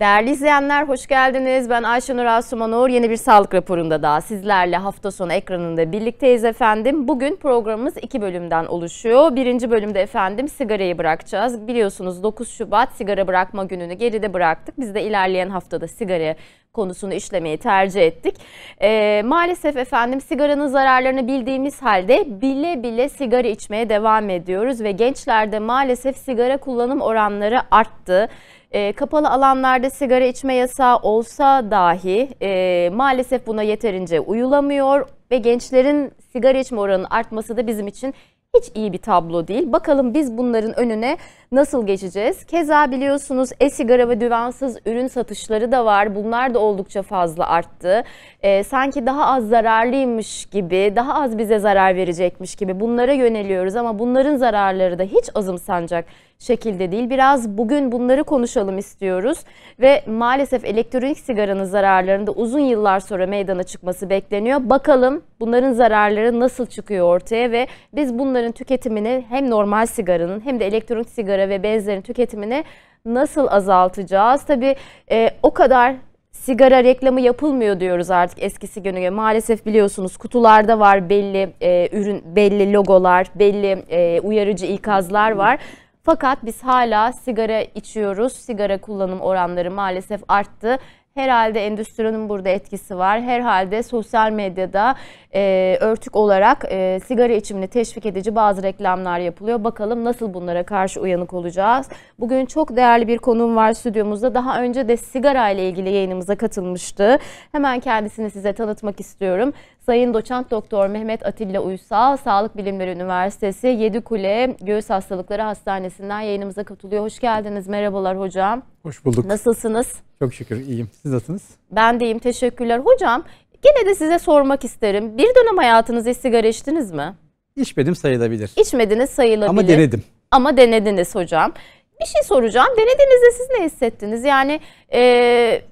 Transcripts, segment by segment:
Değerli izleyenler hoş geldiniz. Ben Ayşenur Asumanur. Yeni bir sağlık raporunda daha sizlerle hafta sonu ekranında birlikteyiz efendim. Bugün programımız iki bölümden oluşuyor. Birinci bölümde efendim sigarayı bırakacağız. Biliyorsunuz 9 Şubat sigara bırakma gününü geride bıraktık. Biz de ilerleyen haftada sigara konusunu işlemeyi tercih ettik. E, maalesef efendim sigaranın zararlarını bildiğimiz halde bile bile sigara içmeye devam ediyoruz ve gençlerde maalesef sigara kullanım oranları arttı. E, kapalı alanlarda sigara içme yasağı olsa dahi e, maalesef buna yeterince uyulamıyor ve gençlerin sigara içme oranının artması da bizim için hiç iyi bir tablo değil. Bakalım biz bunların önüne nasıl geçeceğiz? Keza biliyorsunuz e-sigara ve düvansız ürün satışları da var. Bunlar da oldukça fazla arttı. Ee, sanki daha az zararlıymış gibi, daha az bize zarar verecekmiş gibi bunlara yöneliyoruz ama bunların zararları da hiç azımsanacak şekilde değil. Biraz bugün bunları konuşalım istiyoruz ve maalesef elektronik sigaranın zararlarında uzun yıllar sonra meydana çıkması bekleniyor. Bakalım bunların zararları nasıl çıkıyor ortaya ve biz bunların tüketimini hem normal sigaranın hem de elektronik sigara ve benzerinin tüketimini nasıl azaltacağız? Tabii e, o kadar sigara reklamı yapılmıyor diyoruz artık eskisi gününe. Maalesef biliyorsunuz kutularda var belli e, ürün, belli logolar, belli e, uyarıcı ikazlar var. Fakat biz hala sigara içiyoruz. Sigara kullanım oranları maalesef arttı. Herhalde endüstrinin burada etkisi var. Herhalde sosyal medyada e, örtük olarak e, sigara içimini teşvik edici bazı reklamlar yapılıyor. Bakalım nasıl bunlara karşı uyanık olacağız. Bugün çok değerli bir konuğum var stüdyomuzda. Daha önce de sigara ile ilgili yayınımıza katılmıştı. Hemen kendisini size tanıtmak istiyorum. Sayın Doçent Doktor Mehmet Atilla Uysal, Sağlık Bilimleri Üniversitesi Kule Göğüs Hastalıkları Hastanesi'nden yayınımıza katılıyor. Hoş geldiniz. Merhabalar hocam. Hoş bulduk. Nasılsınız? Çok şükür iyiyim. Siz nasılsınız? Ben de iyiyim. Teşekkürler. Hocam Gene de size sormak isterim. Bir dönem hayatınızda sigara içtiniz mi? İçmedim sayılabilir. İçmediniz sayılabilir. Ama denedim. Ama denediniz hocam. Bir şey soracağım. Denediğinizde siz ne hissettiniz? Yani e,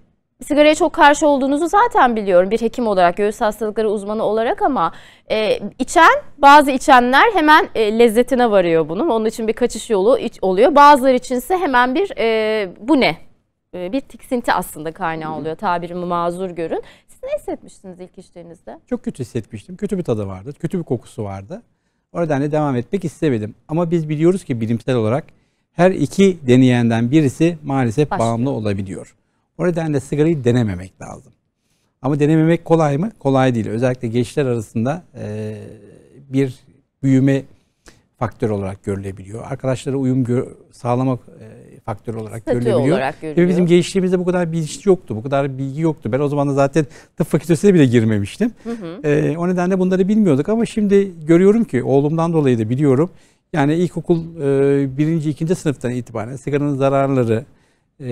sigaraya çok karşı olduğunuzu zaten biliyorum bir hekim olarak, göğüs hastalıkları uzmanı olarak ama e, içen, bazı içenler hemen e, lezzetine varıyor bunun. Onun için bir kaçış yolu iç, oluyor. Bazıları içinse hemen bir e, bu ne? E, bir tiksinti aslında kaynağı oluyor tabirimi mazur görün. Ne hissetmiştiniz ilk içtiğinizde? Çok kötü hissetmiştim. Kötü bir tadı vardı. Kötü bir kokusu vardı. O nedenle devam etmek istemedim. Ama biz biliyoruz ki bilimsel olarak her iki deneyenden birisi maalesef Başlıyor. bağımlı olabiliyor. O nedenle sigarayı denememek lazım. Ama denememek kolay mı? Kolay değil. Özellikle gençler arasında e, bir büyüme faktör olarak görülebiliyor. Arkadaşlara uyum sağlamak e, faktör olarak Statü görülebiliyor. Olarak görülüyor. Tabii bizim gençliğimizde bu kadar bilinçli yoktu, bu kadar bilgi yoktu. Ben o zaman da zaten tıp fakültesine bile girmemiştim. Hı hı. E, o nedenle bunları bilmiyorduk ama şimdi görüyorum ki oğlumdan dolayı da biliyorum. Yani ilkokul e, birinci, ikinci sınıftan itibaren sigaranın zararları, e,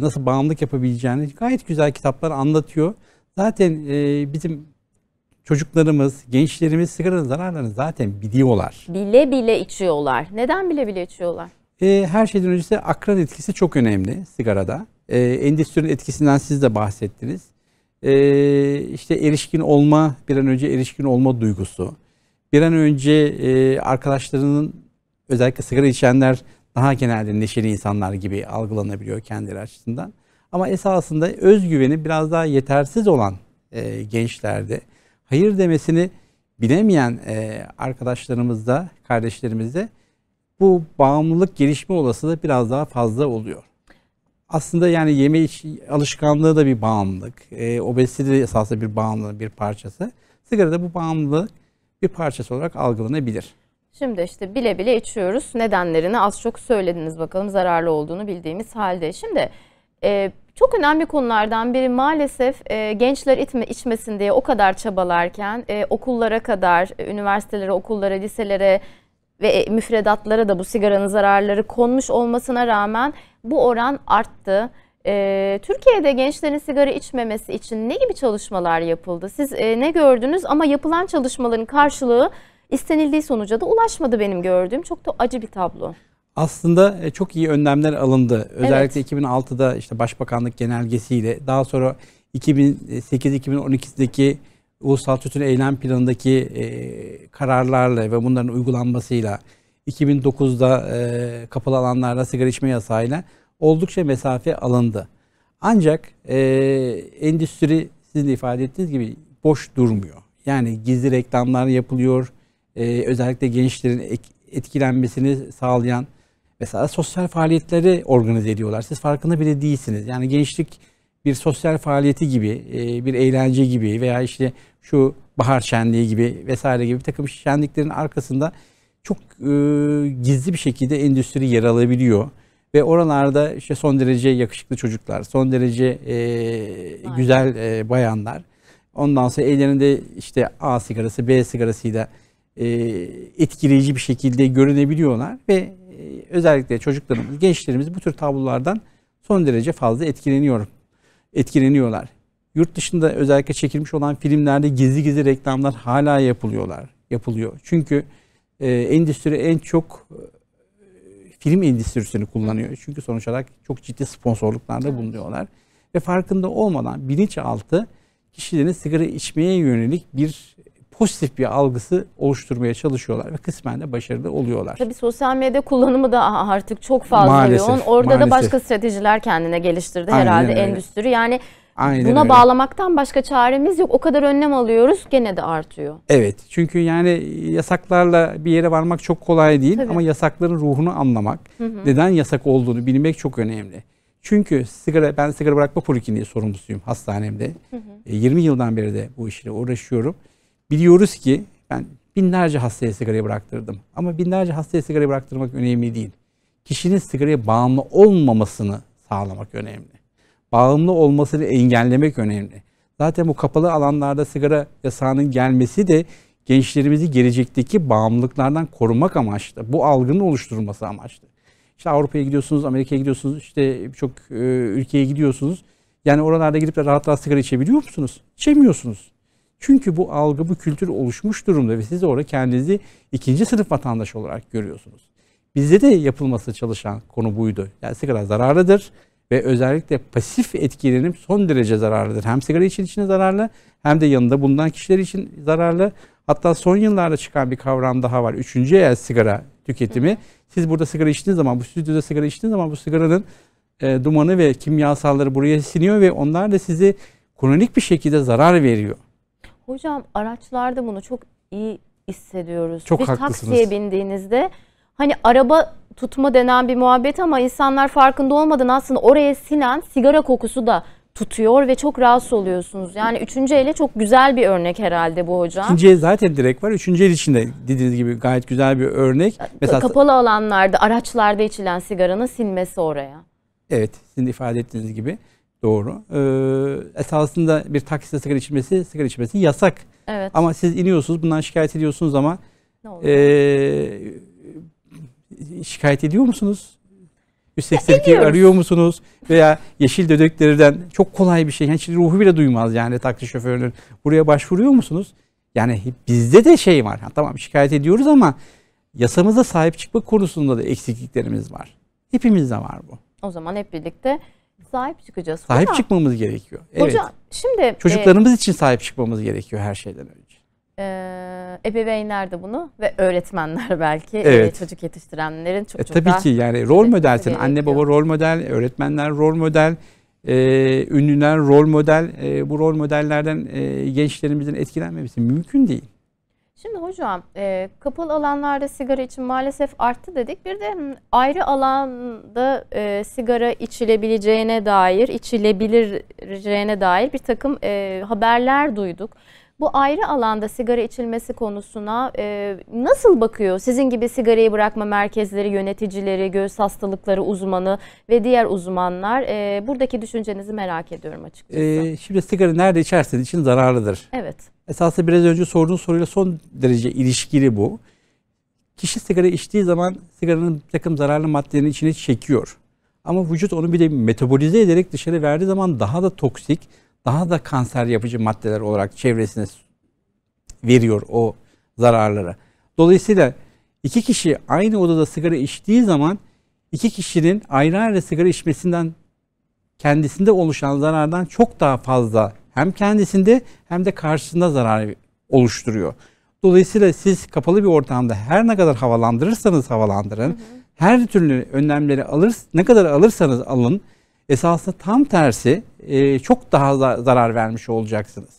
nasıl bağımlılık yapabileceğini gayet güzel kitaplar anlatıyor. Zaten e, bizim çocuklarımız, gençlerimiz sigaranın zararlarını zaten biliyorlar. Bile bile içiyorlar. Neden bile bile içiyorlar? E, her şeyden öncesi akran etkisi çok önemli sigarada. E, ee, endüstrinin etkisinden siz de bahsettiniz. E, işte erişkin olma, bir an önce erişkin olma duygusu. Bir an önce e, arkadaşlarının özellikle sigara içenler daha genelde neşeli insanlar gibi algılanabiliyor kendileri açısından. Ama esasında özgüveni biraz daha yetersiz olan e, gençlerde hayır demesini bilemeyen e, arkadaşlarımızda, kardeşlerimizde bu bağımlılık gelişme olasılığı biraz daha fazla oluyor. Aslında yani yeme iç alışkanlığı da bir bağımlılık. E, obezite de esasında bir bağımlılığın bir parçası. Sigara da bu bağımlılık bir parçası olarak algılanabilir. Şimdi işte bile bile içiyoruz. Nedenlerini az çok söylediniz bakalım zararlı olduğunu bildiğimiz halde. Şimdi e, çok önemli konulardan biri maalesef e, gençler itme, içmesin diye o kadar çabalarken e, okullara kadar, e, üniversitelere, okullara, liselere, ve e, müfredatlara da bu sigaranın zararları konmuş olmasına rağmen bu oran arttı. Türkiye'de gençlerin sigara içmemesi için ne gibi çalışmalar yapıldı? Siz e, ne gördünüz ama yapılan çalışmaların karşılığı istenildiği sonuca da ulaşmadı benim gördüğüm. Çok da acı bir tablo. Aslında e, çok iyi önlemler alındı. Özellikle evet. 2006'da işte Başbakanlık genelgesiyle daha sonra 2008-2012'deki Ulusal Tütün Eylem Planı'ndaki e, kararlarla ve bunların uygulanmasıyla 2009'da e, kapalı alanlarda sigara içme yasağıyla oldukça mesafe alındı. Ancak e, endüstri sizin de ifade ettiğiniz gibi boş durmuyor. Yani gizli reklamlar yapılıyor. E, özellikle gençlerin etkilenmesini sağlayan mesela sosyal faaliyetleri organize ediyorlar. Siz farkında bile değilsiniz. Yani gençlik bir sosyal faaliyeti gibi, e, bir eğlence gibi veya işte şu bahar şenliği gibi vesaire gibi bir takım şenliklerin arkasında çok e, gizli bir şekilde endüstri yer alabiliyor. Ve oralarda işte son derece yakışıklı çocuklar, son derece e, güzel bayanlar. Ondan sonra ellerinde işte A sigarası, B sigarasıyla e, etkileyici bir şekilde görünebiliyorlar. Ve özellikle çocuklarımız, gençlerimiz bu tür tablolardan son derece fazla etkileniyor etkileniyorlar. Yurt dışında özellikle çekilmiş olan filmlerde gizli gizli reklamlar hala yapılıyorlar, yapılıyor. Çünkü e, endüstri en çok e, film endüstrisini kullanıyor. Çünkü sonuç olarak çok ciddi sponsorluklarda bulunuyorlar. Ve farkında olmadan bilinçaltı kişilerin sigara içmeye yönelik bir pozitif bir algısı oluşturmaya çalışıyorlar ve kısmen de başarılı oluyorlar. Tabii sosyal medya kullanımı da artık çok fazla maalesef, yoğun. Orada maalesef. da başka stratejiler kendine geliştirdi Aynen herhalde öyle. endüstri. Yani Aynen buna öyle. bağlamaktan başka çaremiz yok. O kadar önlem alıyoruz gene de artıyor. Evet çünkü yani yasaklarla bir yere varmak çok kolay değil Tabii. ama yasakların ruhunu anlamak, hı hı. neden yasak olduğunu bilmek çok önemli. Çünkü sigara ben sigara bırakma polikliniği sorumlusuyum hastanemde. Hı hı. 20 e, yıldan beri de bu işle uğraşıyorum. Biliyoruz ki ben binlerce hastaya sigarayı bıraktırdım. Ama binlerce hastaya sigarayı bıraktırmak önemli değil. Kişinin sigaraya bağımlı olmamasını sağlamak önemli. Bağımlı olmasını engellemek önemli. Zaten bu kapalı alanlarda sigara yasağının gelmesi de gençlerimizi gelecekteki bağımlılıklardan korumak amaçlı. Bu algının oluşturulması amaçlı. İşte Avrupa'ya gidiyorsunuz, Amerika'ya gidiyorsunuz, işte birçok e, ülkeye gidiyorsunuz. Yani oralarda gidip de rahat rahat sigara içebiliyor musunuz? İçemiyorsunuz. Çünkü bu algı, bu kültür oluşmuş durumda ve siz orada kendinizi ikinci sınıf vatandaş olarak görüyorsunuz. Bizde de yapılması çalışan konu buydu. Yani sigara zararlıdır ve özellikle pasif etkilenim son derece zararlıdır. Hem sigara için içine zararlı hem de yanında bulunan kişiler için zararlı. Hatta son yıllarda çıkan bir kavram daha var. Üçüncü el sigara tüketimi. Siz burada sigara içtiğiniz zaman, bu stüdyoda sigara içtiğiniz zaman bu sigaranın e, dumanı ve kimyasalları buraya siniyor ve onlar da sizi kronik bir şekilde zarar veriyor. Hocam araçlarda bunu çok iyi hissediyoruz. Çok Bir haklısınız. taksiye bindiğinizde hani araba tutma denen bir muhabbet ama insanlar farkında olmadan aslında oraya sinen sigara kokusu da tutuyor ve çok rahatsız oluyorsunuz. Yani üçüncü ele çok güzel bir örnek herhalde bu hocam. İkinci el zaten direkt var. Üçüncü el içinde dediğiniz gibi gayet güzel bir örnek. Mesela Kapalı alanlarda, araçlarda içilen sigaranın sinmesi oraya. Evet, sizin ifade ettiğiniz gibi. Doğru. Ee, esasında bir taksiste sigara içilmesi, sigara içilmesi yasak. Evet. Ama siz iniyorsunuz, bundan şikayet ediyorsunuz ama ne E, şikayet ediyor musunuz? 182 arıyor musunuz? Veya yeşil dödeklerden çok kolay bir şey. Yani hiç ruhu bile duymaz yani taksi şoförünün. Buraya başvuruyor musunuz? Yani bizde de şey var. Ha, tamam şikayet ediyoruz ama yasamıza sahip çıkma konusunda da eksikliklerimiz var. Hepimizde var bu. O zaman hep birlikte sahip çıkacağız. Sahip Hocam, çıkmamız gerekiyor. Evet. Hocam şimdi çocuklarımız e, için sahip çıkmamız gerekiyor her şeyden önce. E, ebeveynler de bunu ve öğretmenler belki e, evet. e, çocuk yetiştirenlerin çok e, çok Tabii ki yani rol modelsin anne baba rol model, öğretmenler rol model, e, ünlüler rol model. E, bu rol modellerden e, gençlerimizin etkilenmemesi mümkün değil. Şimdi hocam e, kapalı alanlarda sigara için maalesef arttı dedik. Bir de hmm, ayrı alanda e, sigara içilebileceğine dair, içilebileceğine dair bir takım e, haberler duyduk. Bu ayrı alanda sigara içilmesi konusuna e, nasıl bakıyor? Sizin gibi sigarayı bırakma merkezleri, yöneticileri, göğüs hastalıkları uzmanı ve diğer uzmanlar. E, buradaki düşüncenizi merak ediyorum açıkçası. E, şimdi sigara nerede içerseniz için zararlıdır. Evet. Esasında biraz önce sorduğun soruyla son derece ilişkili bu. Kişi sigara içtiği zaman sigaranın bir takım zararlı maddelerini içine çekiyor. Ama vücut onu bir de metabolize ederek dışarı verdiği zaman daha da toksik, daha da kanser yapıcı maddeler olarak çevresine veriyor o zararları. Dolayısıyla iki kişi aynı odada sigara içtiği zaman iki kişinin ayrı ayrı sigara içmesinden kendisinde oluşan zarardan çok daha fazla hem kendisinde hem de karşısında zarar oluşturuyor. Dolayısıyla siz kapalı bir ortamda her ne kadar havalandırırsanız havalandırın, hı hı. her türlü önlemleri alır, ne kadar alırsanız alın, Esasında tam tersi e, çok daha zarar vermiş olacaksınız.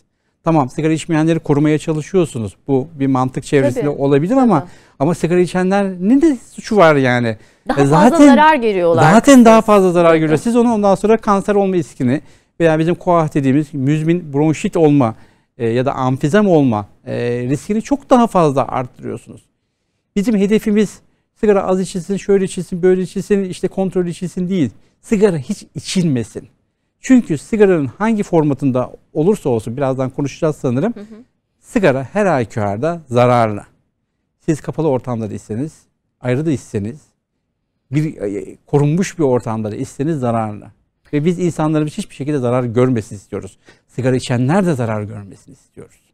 Tamam sigara içmeyenleri korumaya çalışıyorsunuz. Bu bir mantık çevresinde Tabii. olabilir ama Tabii. ama sigara içenlerin de suçu var yani. Daha e, zaten, fazla zarar görüyorlar. Zaten daha fazla zarar görüyor. Siz onu ondan sonra kanser olma riskini veya bizim koah dediğimiz müzmin bronşit olma e, ya da amfizem olma e, riskini çok daha fazla arttırıyorsunuz. Bizim hedefimiz sigara az içilsin, şöyle içilsin, böyle içilsin, işte kontrol içilsin değil sigara hiç içilmesin. Çünkü sigaranın hangi formatında olursa olsun birazdan konuşacağız sanırım. Hı hı. Sigara her halükarda zararlı. Siz kapalı ortamda da isteniz, ayrı da isteniz, bir e, e, korunmuş bir ortamda da isteniz zararlı. Ve biz insanların hiçbir şekilde zarar görmesini istiyoruz. Sigara içenler de zarar görmesini istiyoruz.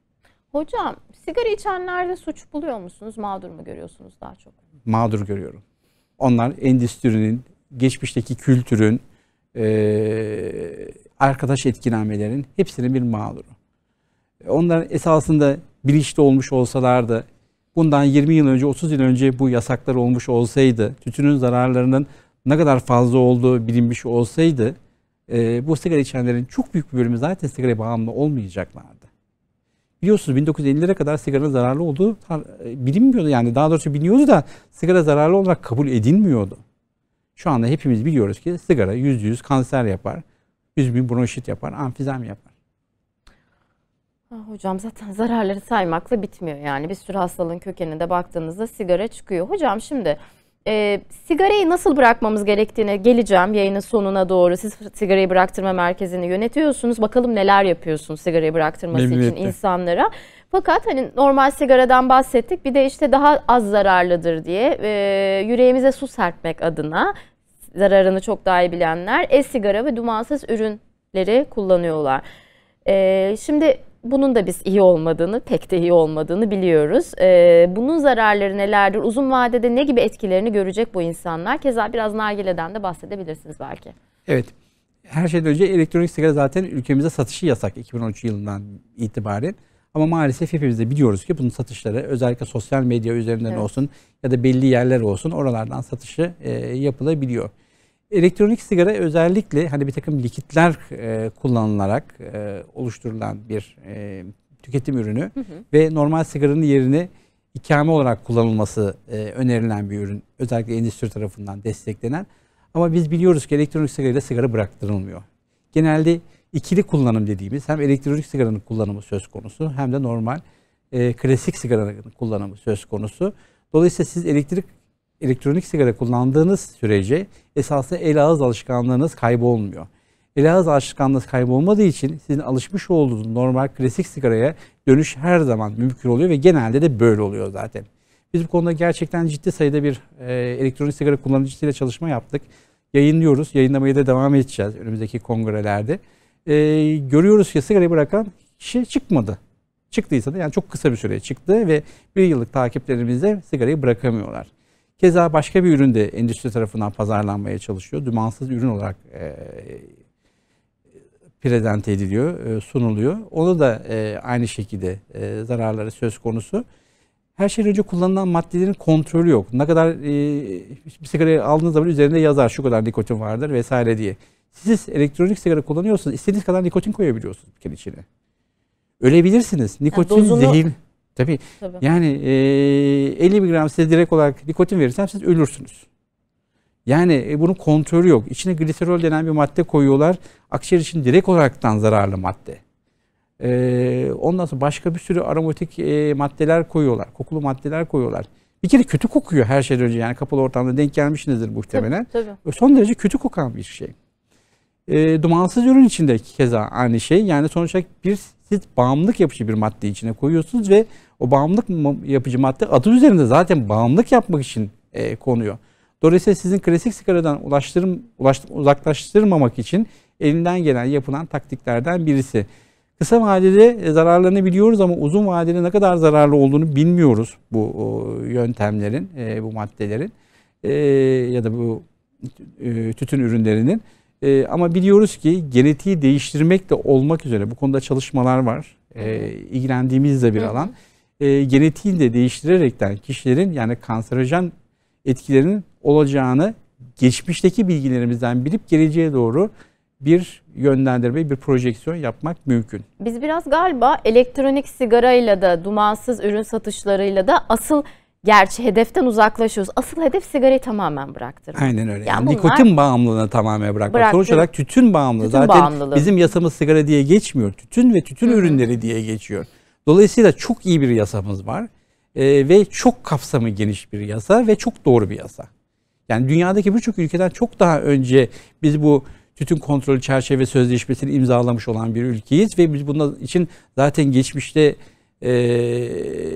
Hocam sigara içenlerde suç buluyor musunuz? Mağdur mu görüyorsunuz daha çok? Mağdur görüyorum. Onlar endüstrinin, geçmişteki kültürün, e, arkadaş etkinamelerin hepsinin bir mağduru. Onlar esasında bilinçli olmuş olsalardı, bundan 20 yıl önce, 30 yıl önce bu yasaklar olmuş olsaydı, tütünün zararlarının ne kadar fazla olduğu bilinmiş olsaydı, e, bu sigara içenlerin çok büyük bir bölümü zaten sigara bağımlı olmayacaklardı. Biliyorsunuz 1950'lere kadar sigaranın zararlı olduğu e, bilinmiyordu. Yani daha doğrusu biliniyordu da sigara zararlı olarak kabul edilmiyordu. Şu anda hepimiz biliyoruz ki sigara yüz yüz kanser yapar. Yüz bin bronşit yapar, amfizem yapar. Ah hocam zaten zararları saymakla bitmiyor yani. Bir sürü hastalığın kökeninde baktığınızda sigara çıkıyor. Hocam şimdi e, sigarayı nasıl bırakmamız gerektiğine geleceğim yayının sonuna doğru. Siz sigarayı bıraktırma merkezini yönetiyorsunuz. Bakalım neler yapıyorsunuz sigarayı bıraktırması için insanlara. Fakat hani normal sigaradan bahsettik. Bir de işte daha az zararlıdır diye e, yüreğimize su serpmek adına zararını çok daha iyi bilenler e-sigara ve dumansız ürünleri kullanıyorlar. E, şimdi bunun da biz iyi olmadığını, pek de iyi olmadığını biliyoruz. E, bunun zararları nelerdir? Uzun vadede ne gibi etkilerini görecek bu insanlar? Keza biraz nargileden de bahsedebilirsiniz belki. Evet. Her şeyden önce elektronik sigara zaten ülkemize satışı yasak 2013 yılından itibaren. Ama maalesef hepimiz de biliyoruz ki bunun satışları özellikle sosyal medya üzerinden evet. olsun ya da belli yerler olsun oralardan satışı e, yapılabiliyor. Elektronik sigara özellikle hani bir takım likitler e, kullanılarak e, oluşturulan bir e, tüketim ürünü hı hı. ve normal sigaranın yerini ikame olarak kullanılması e, önerilen bir ürün. Özellikle endüstri tarafından desteklenen. Ama biz biliyoruz ki elektronik ile sigara bıraktırılmıyor. Genelde ikili kullanım dediğimiz hem elektronik sigaranın kullanımı söz konusu hem de normal e, klasik sigaranın kullanımı söz konusu. Dolayısıyla siz elektrik elektronik sigara kullandığınız sürece esasında el ağız alışkanlığınız kaybolmuyor. El ağız alışkanlığınız kaybolmadığı için sizin alışmış olduğunuz normal klasik sigaraya dönüş her zaman mümkün oluyor ve genelde de böyle oluyor zaten. Biz bu konuda gerçekten ciddi sayıda bir e, elektronik sigara kullanıcısıyla çalışma yaptık. Yayınlıyoruz. Yayınlamaya da devam edeceğiz önümüzdeki kongrelerde e, görüyoruz ki sigarayı bırakan kişi çıkmadı. Çıktıysa da yani çok kısa bir süre çıktı ve bir yıllık takiplerimizde sigarayı bırakamıyorlar. Keza başka bir ürün de endüstri tarafından pazarlanmaya çalışıyor. Dümansız ürün olarak e, prezente ediliyor, e, sunuluyor. Onu da e, aynı şekilde e, zararları söz konusu. Her şeyden önce kullanılan maddelerin kontrolü yok. Ne kadar e, bir sigara aldığınız zaman üzerinde yazar şu kadar nikotin vardır vesaire diye. Siz elektronik sigara kullanıyorsunuz, istediğiniz kadar nikotin koyabiliyorsunuz bir kere içine. Ölebilirsiniz. Nikotin yani zehir. Tabii. Tabii. Yani e, 50 gram size direkt olarak nikotin verirsem siz ölürsünüz. Yani e, bunun kontrolü yok. İçine gliserol denen bir madde koyuyorlar. Akciğer için direkt olaraktan zararlı madde. E, ondan sonra başka bir sürü aromatik e, maddeler koyuyorlar. Kokulu maddeler koyuyorlar. Bir kere kötü kokuyor her şeyden önce. Yani kapalı ortamda denk gelmişsinizdir muhtemelen. Tabii, tabii. Son derece kötü kokan bir şey. E, dumansız ürün içinde keza aynı şey. Yani sonuçta bir siz bağımlılık yapıcı bir madde içine koyuyorsunuz ve o bağımlılık yapıcı madde adı üzerinde zaten bağımlılık yapmak için e, konuyor. Dolayısıyla sizin klasik sigaradan ulaştırım, ulaş, uzaklaştırmamak için elinden gelen yapılan taktiklerden birisi. Kısa vadede e, zararlarını biliyoruz ama uzun vadede ne kadar zararlı olduğunu bilmiyoruz bu yöntemlerin, e, bu maddelerin e, ya da bu e, tütün ürünlerinin. E, ama biliyoruz ki genetiği değiştirmek de olmak üzere bu konuda çalışmalar var. E, ilgilendiğimiz de bir alan. E, ee, genetiğini de değiştirerekten kişilerin yani kanserojen etkilerinin olacağını geçmişteki bilgilerimizden bilip geleceğe doğru bir yönlendirme, bir projeksiyon yapmak mümkün. Biz biraz galiba elektronik sigarayla da, dumansız ürün satışlarıyla da asıl Gerçi hedeften uzaklaşıyoruz. Asıl hedef sigarayı tamamen bıraktırmak. Aynen öyle. Yani, yani nikotin bağımlılığını tamamen bırakmak. Bıraktır. Sonuç olarak tütün bağımlılığı. Tütün Zaten bağımlılığı. bizim yasamız sigara diye geçmiyor. Tütün ve tütün hı ürünleri diye geçiyor. Dolayısıyla çok iyi bir yasamız var. Ee, ve çok kapsamı geniş bir yasa ve çok doğru bir yasa. Yani dünyadaki birçok ülkeden çok daha önce biz bu tütün kontrolü çerçeve sözleşmesini imzalamış olan bir ülkeyiz ve biz bunun için zaten geçmişte e,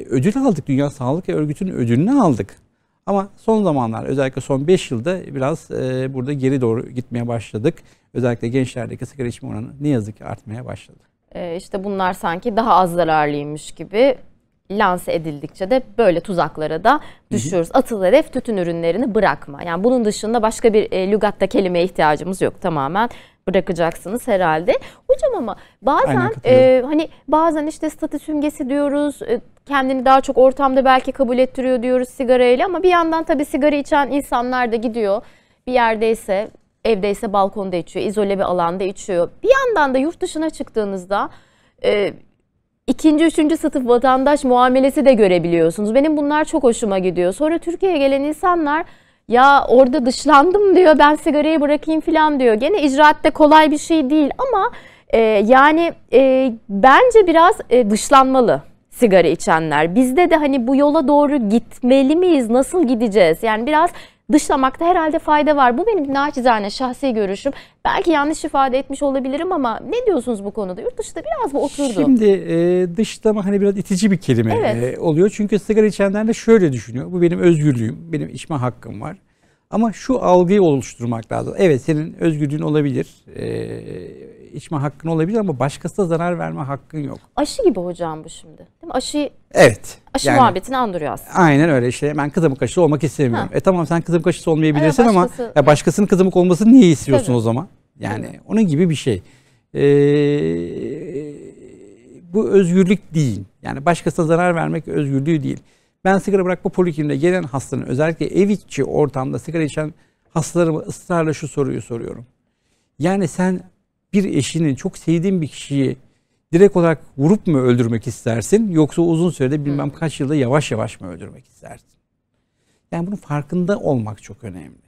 ödül aldık. Dünya Sağlık Örgütü'nün ödülünü aldık. Ama son zamanlar özellikle son 5 yılda biraz e, burada geri doğru gitmeye başladık. Özellikle gençlerdeki sigara içme oranı ne yazık ki artmaya başladı. E, işte bunlar sanki daha az zararlıymış gibi lanse edildikçe de böyle tuzaklara da düşüyoruz. Hı hı. Atıl hedef tütün ürünlerini bırakma. Yani bunun dışında başka bir e, lügatta kelimeye ihtiyacımız yok tamamen bırakacaksınız herhalde. Hocam ama bazen e, hani bazen işte statü simgesi diyoruz. E, kendini daha çok ortamda belki kabul ettiriyor diyoruz sigarayla ama bir yandan tabii sigara içen insanlar da gidiyor. Bir yerdeyse, evdeyse balkonda içiyor, izole bir alanda içiyor. Bir yandan da yurt dışına çıktığınızda e, ikinci, üçüncü sınıf vatandaş muamelesi de görebiliyorsunuz. Benim bunlar çok hoşuma gidiyor. Sonra Türkiye'ye gelen insanlar ya orada dışlandım diyor ben sigarayı bırakayım falan diyor. Gene icraatte kolay bir şey değil ama e, yani e, bence biraz e, dışlanmalı sigara içenler. Bizde de hani bu yola doğru gitmeli miyiz? Nasıl gideceğiz? Yani biraz dışlamakta herhalde fayda var. Bu benim naçizane şahsi görüşüm. Belki yanlış ifade etmiş olabilirim ama ne diyorsunuz bu konuda? Yurt dışında biraz bu oturdu. Şimdi e, dışlama hani biraz itici bir kelime evet. e, oluyor. Çünkü sigara içenler de şöyle düşünüyor. Bu benim özgürlüğüm, benim içme hakkım var. Ama şu algıyı oluşturmak lazım. Evet senin özgürlüğün olabilir, e, içme hakkın olabilir ama başkasına zarar verme hakkın yok. Aşı gibi hocam bu şimdi. Değil mi? Aşı, evet. Aşı yani, muhabbetini andırıyor aslında. Aynen öyle işte ben kızımın kaşısı olmak istemiyorum. Ha. E tamam sen kızamık kaşısı olmayabilirsin yani başkası, ama ya başkasının kızımık olmasını niye istiyorsun tabii. o zaman? Yani evet. onun gibi bir şey. Ee, bu özgürlük değil. Yani başkasına zarar vermek özgürlüğü değil. Ben sigara bırakma polikliniğine gelen hastanın özellikle ev içi ortamda sigara içen hastalarıma ısrarla şu soruyu soruyorum. Yani sen bir eşinin çok sevdiğin bir kişiyi direkt olarak vurup mu öldürmek istersin yoksa uzun sürede bilmem kaç yılda yavaş yavaş mı öldürmek istersin? Yani bunun farkında olmak çok önemli.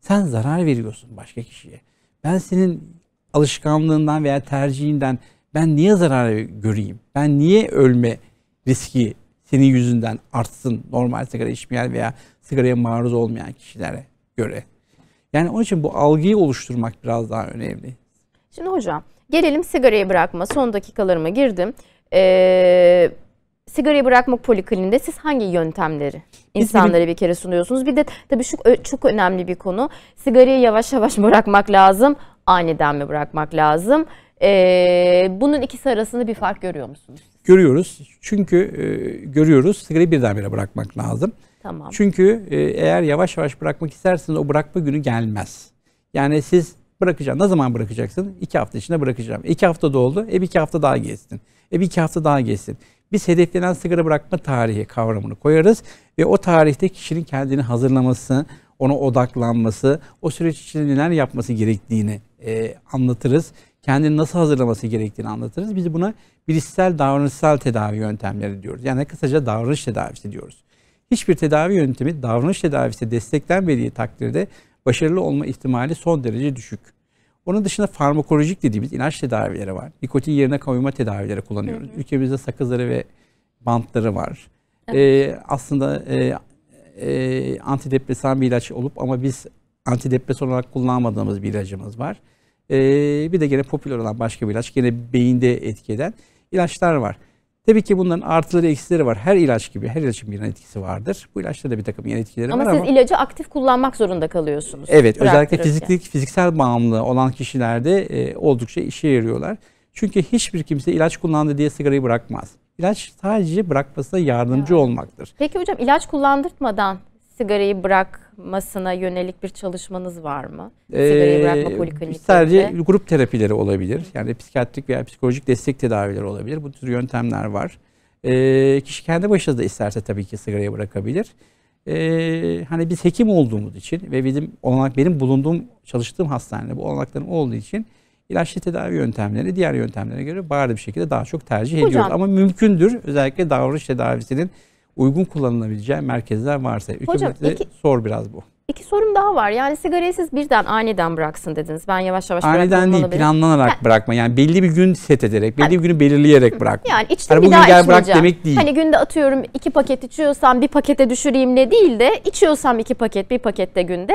Sen zarar veriyorsun başka kişiye. Ben senin alışkanlığından veya tercihinden ben niye zarar göreyim? Ben niye ölme riski senin yüzünden artsın normal sigara içmeyen veya sigaraya maruz olmayan kişilere göre. Yani onun için bu algıyı oluşturmak biraz daha önemli. Şimdi hocam gelelim sigarayı bırakma. Son dakikalarıma girdim. Ee, sigarayı bırakmak polikliniğinde siz hangi yöntemleri insanlara bir kere sunuyorsunuz? Bir de tabii şu çok önemli bir konu. Sigarayı yavaş yavaş bırakmak lazım. Aniden mi bırakmak lazım? Ee, bunun ikisi arasında bir fark görüyor musunuz? görüyoruz. Çünkü e, görüyoruz sigarayı birdenbire bırakmak lazım. Tamam. Çünkü e, eğer yavaş yavaş bırakmak isterseniz o bırakma günü gelmez. Yani siz bırakacaksın. Ne zaman bırakacaksın? İki hafta içinde bırakacağım. İki hafta da oldu. E bir iki hafta daha geçsin. E bir iki hafta daha geçsin. Biz hedeflenen sigara bırakma tarihi kavramını koyarız ve o tarihte kişinin kendini hazırlaması, ona odaklanması, o süreç içinde neler yapması gerektiğini e, anlatırız kendini nasıl hazırlaması gerektiğini anlatırız. Biz buna bilişsel davranışsal tedavi yöntemleri diyoruz. Yani kısaca davranış tedavisi diyoruz. Hiçbir tedavi yöntemi davranış tedavisi desteklenmediği takdirde başarılı olma ihtimali son derece düşük. Onun dışında farmakolojik dediğimiz ilaç tedavileri var. Nikotin yerine koyma tedavileri kullanıyoruz. Hı hı. Ülkemizde sakızları ve bantları var. Evet. Ee, aslında e, e, antidepresan bir ilaç olup ama biz antidepresan olarak kullanmadığımız bir ilacımız var. Ee, bir de gene popüler olan başka bir ilaç. Gene beyinde etki eden ilaçlar var. Tabii ki bunların artıları eksileri var. Her ilaç gibi her ilaçın bir yan etkisi vardır. Bu ilaçta da bir takım yan etkileri ama var ama. Ama siz ilacı aktif kullanmak zorunda kalıyorsunuz. Evet özellikle fiziklik, fiziksel bağımlı olan kişilerde e, oldukça işe yarıyorlar. Çünkü hiçbir kimse ilaç kullandı diye sigarayı bırakmaz. İlaç sadece bırakmasına yardımcı evet. olmaktır. Peki hocam ilaç kullandırtmadan sigarayı bırak bırakmasına yönelik bir çalışmanız var mı? Ee, sigarayı bırakma poliklinikte. Sadece grup terapileri olabilir. Yani psikiyatrik veya psikolojik destek tedavileri olabilir. Bu tür yöntemler var. Ee, kişi kendi başına da isterse tabii ki sigarayı bırakabilir. Ee, hani biz hekim olduğumuz için ve bizim olanak benim bulunduğum çalıştığım hastanede bu olanakların olduğu için ilaçlı tedavi yöntemleri diğer yöntemlere göre bari bir şekilde daha çok tercih Hocam, ediyoruz. Ama mümkündür özellikle davranış tedavisinin uygun kullanılabileceği merkezler varsa. Hükümete iki, sor biraz bu. İki sorum daha var. Yani sigarayı siz birden aniden bıraksın dediniz. Ben yavaş yavaş Aniden değil olabilir. planlanarak ha. bırakma. Yani belli bir gün set ederek, belli ha. bir günü belirleyerek bırakma. Yani içtim hani bir daha gel bırak demek değil. Hani günde atıyorum iki paket içiyorsam bir pakete düşüreyim ne değil de içiyorsam iki paket bir pakette günde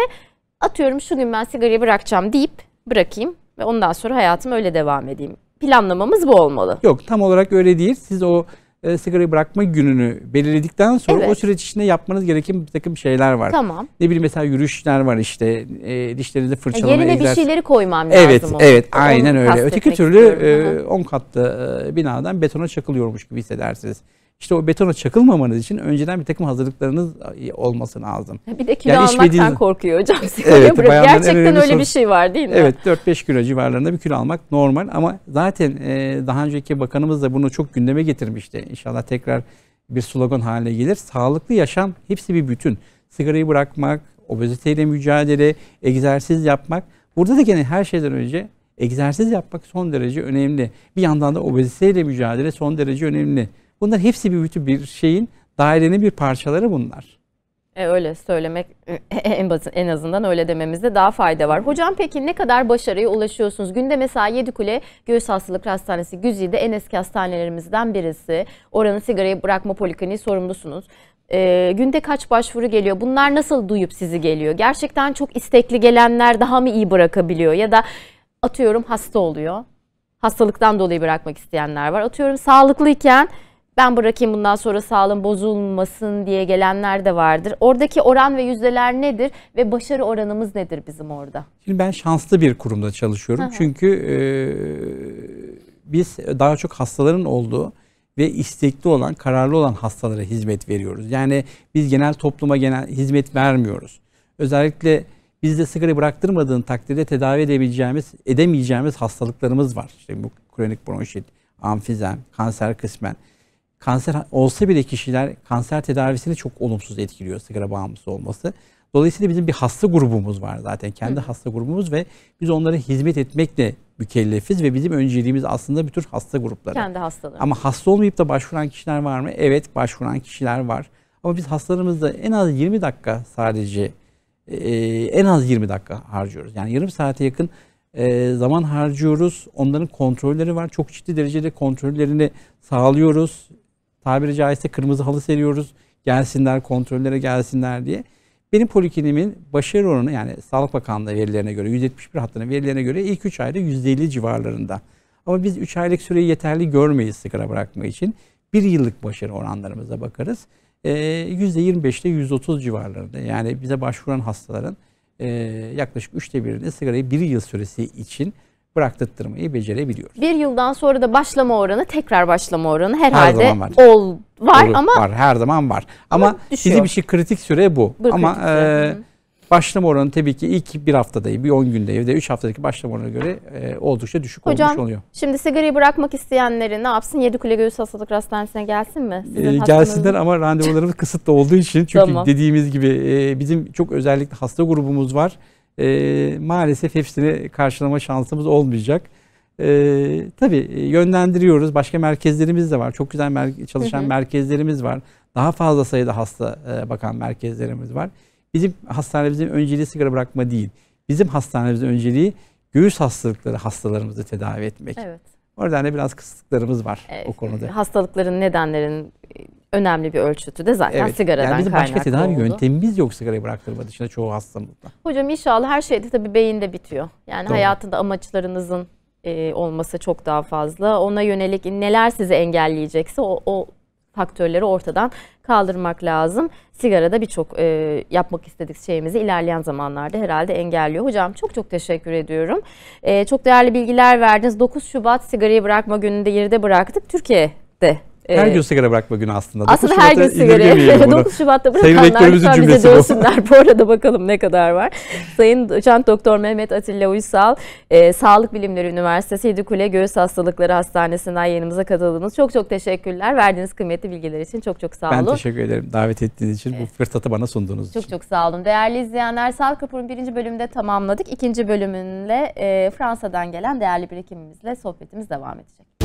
atıyorum şu gün ben sigarayı bırakacağım deyip bırakayım ve ondan sonra hayatım öyle devam edeyim. Planlamamız bu olmalı. Yok tam olarak öyle değil. Siz o e, sigarayı bırakma gününü belirledikten sonra evet. o süreç içinde yapmanız gereken bir takım şeyler var. Tamam. Ne bileyim mesela yürüyüşler var işte e, dişlerinizi fırçalama Yerine egzersiz. bir şeyleri koymam lazım. Evet onu. evet aynen Onu öyle. Öteki türlü 10 e, on katlı e, binadan betona çakılıyormuş gibi hissedersiniz. İşte o betona çakılmamanız için önceden bir takım hazırlıklarınız olması lazım. Bir de kilo yani almaktan korkuyor hocam. evet, Gerçekten öyle sorusu. bir şey var değil mi? Evet 4-5 kilo civarlarında bir kilo almak normal ama zaten e, daha önceki bakanımız da bunu çok gündeme getirmişti. İnşallah tekrar bir slogan haline gelir. Sağlıklı yaşam hepsi bir bütün. Sigarayı bırakmak, obeziteyle mücadele, egzersiz yapmak. Burada da gene her şeyden önce egzersiz yapmak son derece önemli. Bir yandan da obeziteyle mücadele son derece önemli. Bunlar hepsi bir bütün bir şeyin dairenin bir parçaları bunlar. E öyle söylemek e, en basın en azından öyle dememizde daha fayda var. Hocam peki ne kadar başarıya ulaşıyorsunuz? Günde mesela Yedikule Göğüs Hastalıkları Hastanesi Güzi'de en eski hastanelerimizden birisi. Oranın sigarayı bırakma polikliniği sorumlusunuz. E, günde kaç başvuru geliyor? Bunlar nasıl duyup sizi geliyor? Gerçekten çok istekli gelenler daha mı iyi bırakabiliyor? Ya da atıyorum hasta oluyor. Hastalıktan dolayı bırakmak isteyenler var. Atıyorum sağlıklıyken ben bırakayım bundan sonra sağlığım bozulmasın diye gelenler de vardır. Oradaki oran ve yüzdeler nedir ve başarı oranımız nedir bizim orada? Şimdi ben şanslı bir kurumda çalışıyorum. Aha. Çünkü e, biz daha çok hastaların olduğu ve istekli olan, kararlı olan hastalara hizmet veriyoruz. Yani biz genel topluma genel hizmet vermiyoruz. Özellikle bizde sigara bıraktırmadığın takdirde tedavi edebileceğimiz, edemeyeceğimiz hastalıklarımız var. İşte bu kronik bronşit, amfizem, kanser kısmen kanser olsa bile kişiler kanser tedavisini çok olumsuz etkiliyor sigara bağımlısı olması. Dolayısıyla bizim bir hasta grubumuz var zaten. Kendi Hı. hasta grubumuz ve biz onlara hizmet etmekle mükellefiz ve bizim önceliğimiz aslında bir tür hasta grupları. Kendi hastaları. Ama hasta olmayıp da başvuran kişiler var mı? Evet başvuran kişiler var. Ama biz hastalarımızda en az 20 dakika sadece e, e en az 20 dakika harcıyoruz. Yani yarım saate yakın e, zaman harcıyoruz. Onların kontrolleri var. Çok ciddi derecede kontrollerini sağlıyoruz tabiri caizse kırmızı halı seriyoruz. Gelsinler kontrollere gelsinler diye. Benim poliklinimin başarı oranı yani Sağlık Bakanlığı verilerine göre 171 hattının verilerine göre ilk 3 ayda %50 civarlarında. Ama biz 3 aylık süreyi yeterli görmeyiz sigara bırakma için. 1 yıllık başarı oranlarımıza bakarız. E, %25 ile %30 civarlarında yani bize başvuran hastaların e, yaklaşık 3'te birini sigarayı 1 yıl süresi için bıraktırmayı becerebiliyoruz. Bir yıldan sonra da başlama oranı tekrar başlama oranı herhalde her var. Ol, var Olur, ama var her zaman var. Ama, ama bizim için şey kritik süre bu. bu ama e, süre. başlama oranı tabii ki ilk bir haftada, bir 10 günde, evde 3 haftadaki başlama oranına göre e, oldukça düşük Hocam, olmuş oluyor. Şimdi sigarayı bırakmak isteyenleri ne yapsın? kule Göğüs Hastalık Hastanesi'ne gelsin mi? Sizin e, gelsinler ama randevularımız kısıtlı olduğu için çünkü tamam. dediğimiz gibi e, bizim çok özellikle hasta grubumuz var e, maalesef hepsini karşılama şansımız olmayacak. Ee, e, tabii yönlendiriyoruz. Başka merkezlerimiz de var. Çok güzel mer- çalışan hı hı. merkezlerimiz var. Daha fazla sayıda hasta e, bakan merkezlerimiz var. Bizim hastanemizin önceliği sigara bırakma değil. Bizim hastanemizin önceliği göğüs hastalıkları hastalarımızı tedavi etmek. Evet. Oradan da biraz kısıtlıklarımız var ee, o konuda. Hastalıkların nedenlerin önemli bir ölçütü de zaten evet. sigaradan yani bizim kaynaklı başka tedavi oldu. yöntemimiz yok sigarayı bıraktırma dışında çoğu hastalıkta. Hocam inşallah her şeyde tabii beyinde bitiyor. Yani Doğru. hayatında amaçlarınızın e, olması çok daha fazla. Ona yönelik neler sizi engelleyecekse o, o faktörleri ortadan kaldırmak lazım. Sigara da birçok e, yapmak istedik şeyimizi ilerleyen zamanlarda herhalde engelliyor. Hocam çok çok teşekkür ediyorum. E, çok değerli bilgiler verdiniz. 9 Şubat sigarayı bırakma gününde yerde bıraktık. Türkiye'de her ee, gün sigara bırakma günü aslında. Aslında her gün sigara. 9 Şubat'ta bırakanlar lütfen bize dönsünler. Bu. bu arada bakalım ne kadar var. Sayın Doçent Doktor Mehmet Atilla Uysal, e, Sağlık Bilimleri Üniversitesi Yedikule Göğüs Hastalıkları Hastanesi'nden yanımıza katıldınız. Çok çok teşekkürler. Verdiğiniz kıymetli bilgiler için çok çok sağ olun. Ben teşekkür ederim davet ettiğiniz için, evet. bu fırsatı bana sunduğunuz çok için. Çok çok sağ olun. Değerli izleyenler, Sağlık Raporu'nun birinci bölümünde tamamladık. İkinci bölümünle e, Fransa'dan gelen değerli bir birikimimizle sohbetimiz devam edecek.